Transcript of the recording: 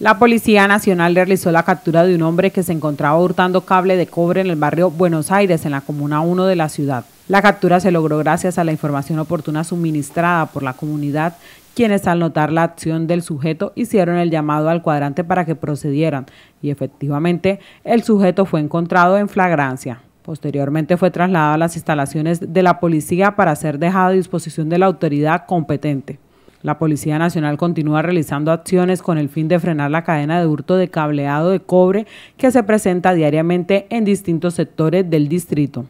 La Policía Nacional realizó la captura de un hombre que se encontraba hurtando cable de cobre en el barrio Buenos Aires, en la Comuna 1 de la ciudad. La captura se logró gracias a la información oportuna suministrada por la comunidad, quienes al notar la acción del sujeto hicieron el llamado al cuadrante para que procedieran y efectivamente el sujeto fue encontrado en flagrancia. Posteriormente fue trasladado a las instalaciones de la policía para ser dejado a disposición de la autoridad competente. La Policía Nacional continúa realizando acciones con el fin de frenar la cadena de hurto de cableado de cobre que se presenta diariamente en distintos sectores del distrito.